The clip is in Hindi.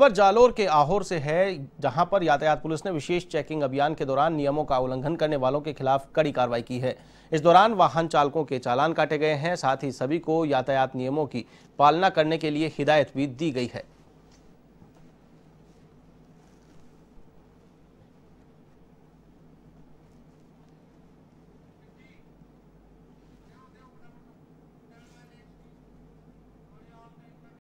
खबर जालोर के आहोर से है जहां पर यातायात पुलिस ने विशेष चेकिंग अभियान के दौरान नियमों का उल्लंघन करने वालों के खिलाफ कड़ी कार्रवाई की है इस दौरान वाहन चालकों के चालान काटे गए हैं साथ ही सभी को यातायात नियमों की पालना करने के लिए हिदायत भी दी गई है